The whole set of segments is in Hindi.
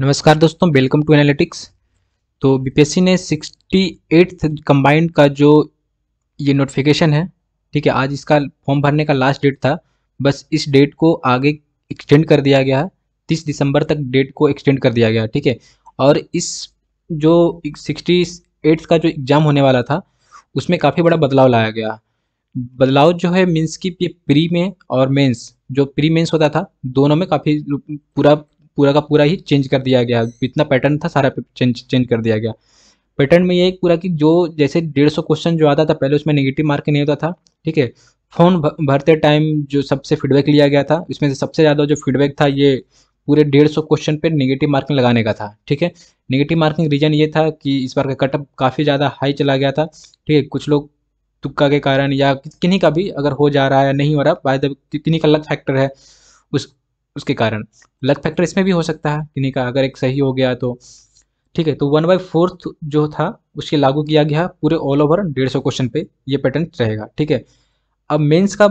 नमस्कार दोस्तों वेलकम टू एनालिटिक्स तो बीपीएससी ने सिक्सटी एट्थ कम्बाइंड का जो ये नोटिफिकेशन है ठीक है आज इसका फॉर्म भरने का लास्ट डेट था बस इस डेट को आगे एक्सटेंड कर दिया गया है तीस दिसंबर तक डेट को एक्सटेंड कर दिया गया ठीक है और इस जो सिक्सटी एट्थ का जो एग्ज़ाम होने वाला था उसमें काफ़ी बड़ा बदलाव लाया गया बदलाव जो है मीन्स की प्री में और मेंस जो प्री मेंस होता था दोनों में काफ़ी पूरा पूरा का पूरा ही चेंज कर दिया गया इतना पैटर्न था सारा चेंज चेंज कर दिया गया पैटर्न में ये पूरा कि जो जैसे डेढ़ सौ क्वेश्चन जो आता था पहले उसमें नेगेटिव मार्क नहीं होता था ठीक है फोन भरते टाइम जो सबसे फीडबैक लिया गया था इसमें से सबसे ज़्यादा जो फीडबैक था ये पूरे डेढ़ सौ क्वेश्चन पे नेगेटिव मार्किंग लगाने का था ठीक है नेगेटिव मार्किंग रीजन ये था कि इस बार का कटअप काफ़ी ज़्यादा हाई चला गया था ठीक है कुछ लोग तुक्का के कारण या किन्हीं का भी अगर हो जा रहा है नहीं हो रहा बाय द किन्हीं का अलग फैक्टर है उस उसके कारण लक फैक्टर इसमें भी हो सकता है किन्हीं का अगर एक सही हो गया तो ठीक है तो वन बाई फोर्थ जो था उसके लागू किया गया पूरे ऑल ओवर डेढ़ सौ क्वेश्चन पे ये पैटर्न रहेगा ठीक है अब मेंस का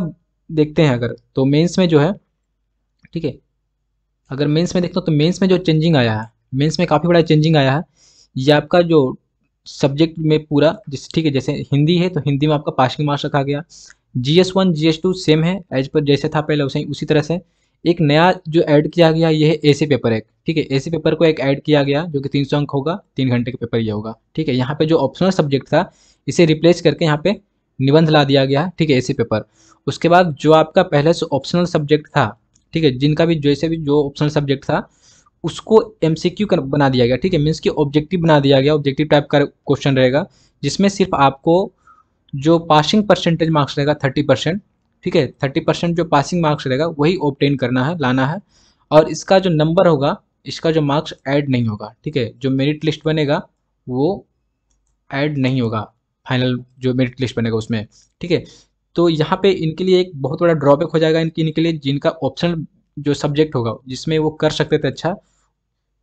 देखते हैं अगर तो मेंस में जो है ठीक है अगर मेंस में देखते हो तो मेंस में जो चेंजिंग आया है मेंस में काफ़ी बड़ा चेंजिंग आया है ये आपका जो सब्जेक्ट में पूरा जिस ठीक है जैसे हिंदी है तो हिंदी में आपका पासिंग मार्क्स रखा गया G S one G S two same है एज पर जैसे था पहले उसे उसी तरह से एक नया जो ऐड किया गया ये है एसी पेपर एक ठीक है एसी पेपर को एक ऐड किया गया जो कि तीन सौ अंक होगा तीन घंटे का पेपर ये होगा ठीक है यहाँ पे जो ऑप्शनल सब्जेक्ट था इसे रिप्लेस करके यहाँ पे निबंध ला दिया गया ठीक है एसी पेपर उसके बाद जो आपका पहले से ऑप्शनल सब्जेक्ट था ठीक है जिनका भी जैसे भी जो ऑप्शनल सब्जेक्ट था उसको एम बना दिया गया ठीक है मीन्स की ऑब्जेक्टिव बना दिया गया ऑब्जेक्टिव टाइप का क्वेश्चन रहेगा जिसमें सिर्फ आपको जो पासिंग परसेंटेज मार्क्स रहेगा थर्टी परसेंट ठीक है थर्टी परसेंट जो पासिंग मार्क्स रहेगा वही ऑप्टेन करना है लाना है और इसका जो नंबर होगा इसका जो मार्क्स ऐड नहीं होगा ठीक है जो मेरिट लिस्ट बनेगा वो ऐड नहीं होगा फाइनल जो मेरिट लिस्ट बनेगा उसमें ठीक है तो यहाँ पे इनके लिए एक बहुत बड़ा ड्रॉबैक हो जाएगा इनके इनके लिए जिनका ऑप्शनल जो सब्जेक्ट होगा जिसमें वो कर सकते थे अच्छा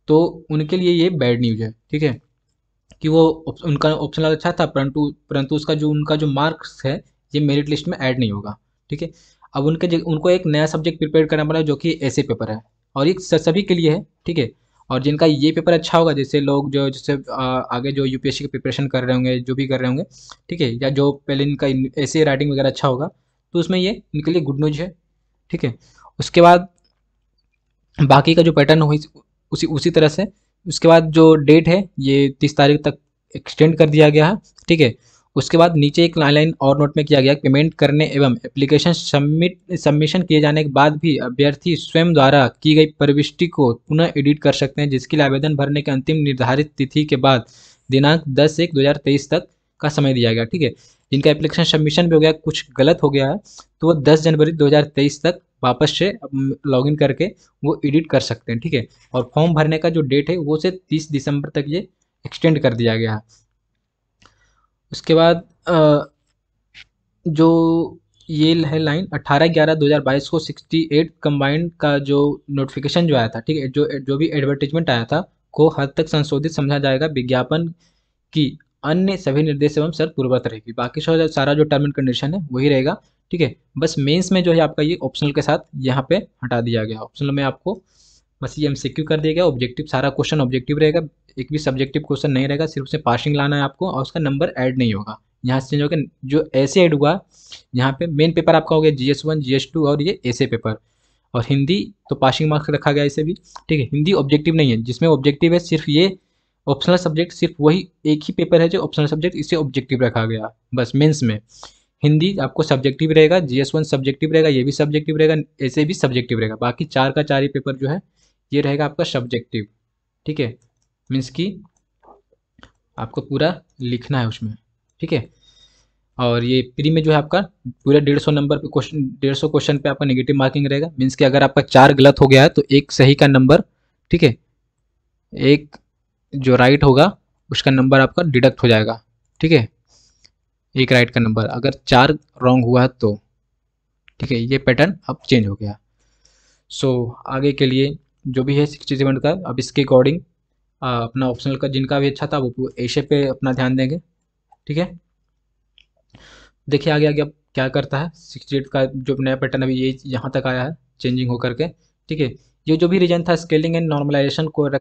तो उनके लिए ये बैड न्यूज है ठीक है कि वो उनका ऑप्शन अच्छा था परंतु परंतु उसका जो उनका जो मार्क्स है ये मेरिट लिस्ट में ऐड नहीं होगा ठीक है अब उनके उनको एक नया सब्जेक्ट प्रिपेयर करना पड़ा जो कि ऐसे पेपर है और ये सभी के लिए है ठीक है और जिनका ये पेपर अच्छा होगा जैसे लोग जो जैसे आगे जो यूपीएससी की प्रिपरेशन कर रहे होंगे जो भी कर रहे होंगे ठीक है या जो पहले इनका ऐसे राइटिंग वगैरह अच्छा होगा तो उसमें ये इनके लिए गुड न्यूज है ठीक है उसके बाद बाकी का जो पैटर्न हुई उसी उसी तरह से उसके बाद जो डेट है ये तीस तारीख तक एक्सटेंड कर दिया गया है ठीक है उसके बाद नीचे एक लाइन और नोट में किया गया पेमेंट करने एवं एप्लीकेशन सबमिट सबमिशन किए जाने के बाद भी अभ्यर्थी स्वयं द्वारा की गई प्रविष्टि को पुनः एडिट कर सकते हैं जिसके लिए आवेदन भरने के अंतिम निर्धारित तिथि के बाद दिनांक दस एक दो तक का समय दिया गया ठीक है जिनका एप्लीकेशन सबमिशन भी हो गया कुछ गलत हो गया है तो वो दस जनवरी दो तक वापस से लॉगिन करके वो एडिट कर सकते हैं ठीक है और फॉर्म भरने का जो डेट है वो से 30 दिसंबर तक ये एक्सटेंड कर दिया गया है उसके बाद जो ये है लाइन अट्ठारह ग्यारह दो हज़ार बाईस को सिक्सटी एट कम्बाइंड का जो नोटिफिकेशन जो आया था ठीक है जो जो भी एडवर्टीजमेंट आया था को हद तक संशोधित समझा जाएगा विज्ञापन की अन्य सभी निर्देश एवं शर्त पूर्वत रहेगी बाकी सारा जो टर्म एंड कंडीशन है वही रहेगा ठीक है बस मेंस में जो है आपका ये ऑप्शनल के साथ यहाँ पे हटा दिया गया ऑप्शनल में आपको बस ये एम कर दिया गया ऑब्जेक्टिव सारा क्वेश्चन ऑब्जेक्टिव रहेगा एक भी सब्जेक्टिव क्वेश्चन नहीं रहेगा सिर्फ उसे पासिंग लाना है आपको और उसका नंबर ऐड नहीं होगा यहाँ से चेंज होगा जो ऐसे ऐड हुआ यहाँ पे मेन पेपर आपका हो गया G S one G S two और ये ऐसे पेपर और हिंदी तो पासिंग मार्क्स रखा गया इसे भी ठीक है हिंदी ऑब्जेक्टिव नहीं है जिसमें ऑब्जेक्टिव है सिर्फ ये ऑप्शनल सब्जेक्ट सिर्फ वही एक ही पेपर है जो ऑप्शनल सब्जेक्ट इसे ऑब्जेक्टिव रखा गया बस मेन्स में हिंदी आपको सब्जेक्टिव रहेगा जी एस वन सब्जेक्टिव रहेगा ये भी सब्जेक्टिव रहेगा ऐसे भी सब्जेक्टिव रहेगा बाकी चार का चार ही पेपर जो है ये रहेगा आपका सब्जेक्टिव ठीक है मीन्स कि आपको पूरा लिखना है उसमें ठीक है और ये प्री में जो है आपका पूरा डेढ़ सौ नंबर पे क्वेश्चन डेढ़ सौ क्वेश्चन पे आपका नेगेटिव मार्किंग रहेगा मीन्स कि अगर आपका चार गलत हो गया है तो एक सही का नंबर ठीक है एक जो राइट होगा उसका नंबर आपका डिडक्ट हो जाएगा ठीक है एक राइट का नंबर अगर चार रॉन्ग हुआ है तो ठीक है ये पैटर्न अब चेंज हो गया सो so, आगे के लिए जो भी है सिक्सटी सेवन का अब इसके अकॉर्डिंग अपना ऑप्शनल का जिनका भी अच्छा था वो ऐसे पे अपना ध्यान देंगे ठीक है देखिए आगे आगे अब क्या करता है सिक्सटी एट का जो नया पैटर्न अभी ये यहाँ तक आया है चेंजिंग होकर के ठीक है ये जो भी रीजन था स्केलिंग एंड नॉर्मलाइजेशन को